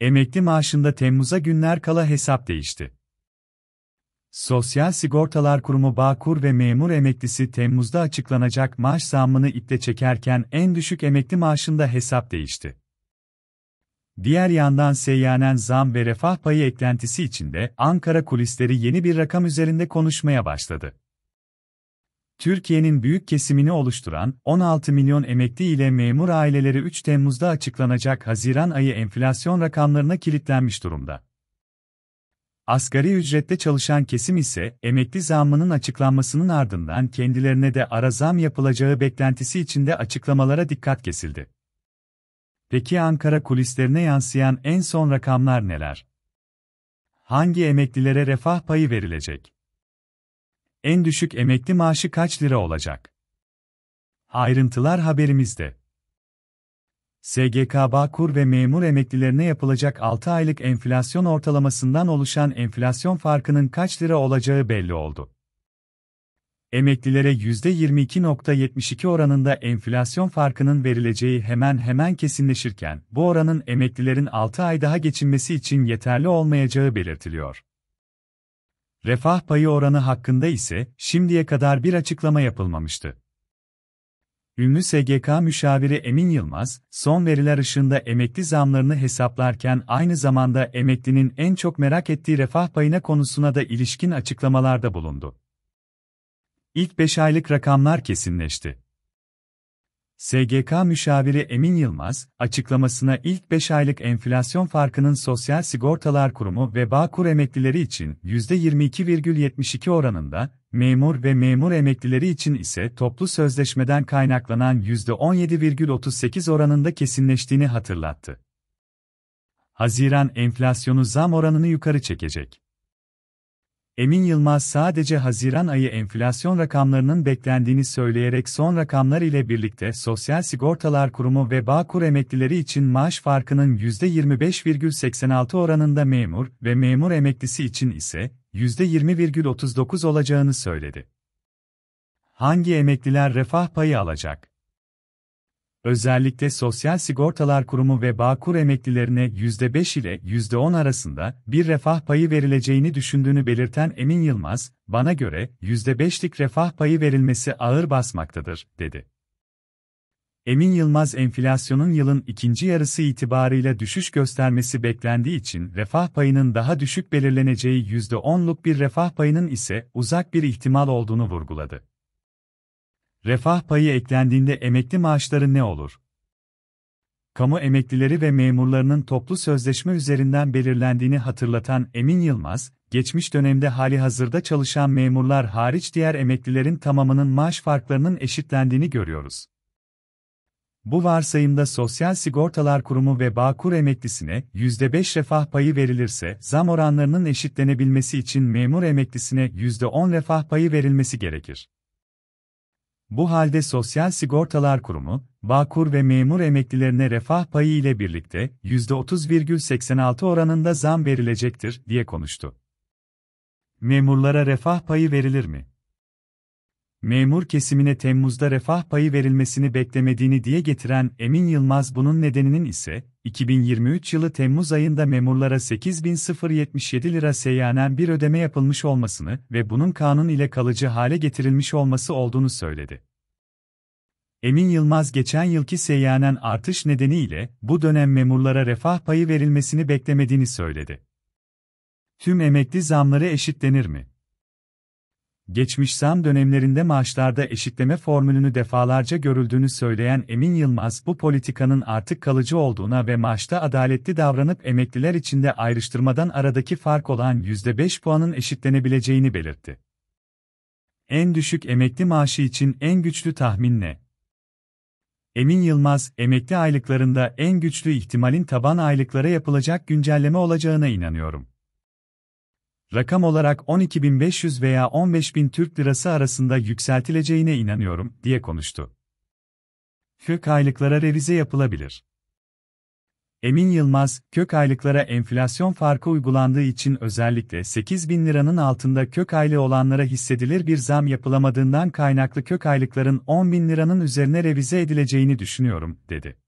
Emekli maaşında Temmuz'a günler kala hesap değişti. Sosyal Sigortalar Kurumu Bağkur ve memur emeklisi Temmuz'da açıklanacak maaş zammını iple çekerken en düşük emekli maaşında hesap değişti. Diğer yandan seyyanen zam ve refah payı eklentisi içinde Ankara kulisleri yeni bir rakam üzerinde konuşmaya başladı. Türkiye'nin büyük kesimini oluşturan 16 milyon emekli ile memur aileleri 3 Temmuz'da açıklanacak Haziran ayı enflasyon rakamlarına kilitlenmiş durumda. Asgari ücrette çalışan kesim ise emekli zammının açıklanmasının ardından kendilerine de ara zam yapılacağı beklentisi içinde açıklamalara dikkat kesildi. Peki Ankara kulislerine yansıyan en son rakamlar neler? Hangi emeklilere refah payı verilecek? En düşük emekli maaşı kaç lira olacak? Ayrıntılar haberimizde. SGK Bağkur ve memur emeklilerine yapılacak 6 aylık enflasyon ortalamasından oluşan enflasyon farkının kaç lira olacağı belli oldu. Emeklilere %22.72 oranında enflasyon farkının verileceği hemen hemen kesinleşirken, bu oranın emeklilerin 6 ay daha geçinmesi için yeterli olmayacağı belirtiliyor. Refah payı oranı hakkında ise şimdiye kadar bir açıklama yapılmamıştı. Ünlü SGK müşaviri Emin Yılmaz, son veriler ışığında emekli zamlarını hesaplarken aynı zamanda emeklinin en çok merak ettiği refah payına konusuna da ilişkin açıklamalarda bulundu. İlk 5 aylık rakamlar kesinleşti. SGK müşaviri Emin Yılmaz, açıklamasına ilk 5 aylık enflasyon farkının Sosyal Sigortalar Kurumu ve Bağkur emeklileri için %22,72 oranında, memur ve memur emeklileri için ise toplu sözleşmeden kaynaklanan %17,38 oranında kesinleştiğini hatırlattı. Haziran enflasyonu zam oranını yukarı çekecek. Emin Yılmaz sadece Haziran ayı enflasyon rakamlarının beklendiğini söyleyerek son rakamlar ile birlikte Sosyal Sigortalar Kurumu ve Bağkur emeklileri için maaş farkının %25,86 oranında memur ve memur emeklisi için ise %20,39 olacağını söyledi. Hangi emekliler refah payı alacak? özellikle Sosyal Sigortalar Kurumu ve Bağkur emeklilerine %5 ile %10 arasında bir refah payı verileceğini düşündüğünü belirten Emin Yılmaz, bana göre %5'lik refah payı verilmesi ağır basmaktadır, dedi. Emin Yılmaz enflasyonun yılın ikinci yarısı itibarıyla düşüş göstermesi beklendiği için refah payının daha düşük belirleneceği %10'luk bir refah payının ise uzak bir ihtimal olduğunu vurguladı. Refah payı eklendiğinde emekli maaşları ne olur? Kamu emeklileri ve memurlarının toplu sözleşme üzerinden belirlendiğini hatırlatan Emin Yılmaz, geçmiş dönemde hali hazırda çalışan memurlar hariç diğer emeklilerin tamamının maaş farklarının eşitlendiğini görüyoruz. Bu varsayımda Sosyal Sigortalar Kurumu ve Bağkur emeklisine %5 refah payı verilirse, zam oranlarının eşitlenebilmesi için memur emeklisine %10 refah payı verilmesi gerekir. Bu halde Sosyal Sigortalar Kurumu, Bağkur ve memur emeklilerine refah payı ile birlikte %30,86 oranında zam verilecektir diye konuştu. Memurlara refah payı verilir mi? Memur kesimine Temmuz'da refah payı verilmesini beklemediğini diye getiren Emin Yılmaz bunun nedeninin ise 2023 yılı Temmuz ayında memurlara 8.077 lira seyyanen bir ödeme yapılmış olmasını ve bunun kanun ile kalıcı hale getirilmiş olması olduğunu söyledi. Emin Yılmaz geçen yılki seyyanen artış nedeniyle bu dönem memurlara refah payı verilmesini beklemediğini söyledi. Tüm emekli zamları eşitlenir mi? geçmiş zam dönemlerinde maaşlarda eşitleme formülünü defalarca görüldüğünü söyleyen Emin Yılmaz, bu politikanın artık kalıcı olduğuna ve maaşta adaletli davranıp emekliler içinde ayrıştırmadan aradaki fark olan %5 puanın eşitlenebileceğini belirtti. En düşük emekli maaşı için en güçlü tahmin ne? Emin Yılmaz, emekli aylıklarında en güçlü ihtimalin taban aylıklara yapılacak güncelleme olacağına inanıyorum rakam olarak 12.500 veya 15.000 Türk lirası arasında yükseltileceğine inanıyorum, diye konuştu. Kök aylıklara revize yapılabilir. Emin Yılmaz, kök aylıklara enflasyon farkı uygulandığı için özellikle 8 bin liranın altında kök aylığı olanlara hissedilir bir zam yapılamadığından kaynaklı kök aylıkların 10 bin liranın üzerine revize edileceğini düşünüyorum, dedi.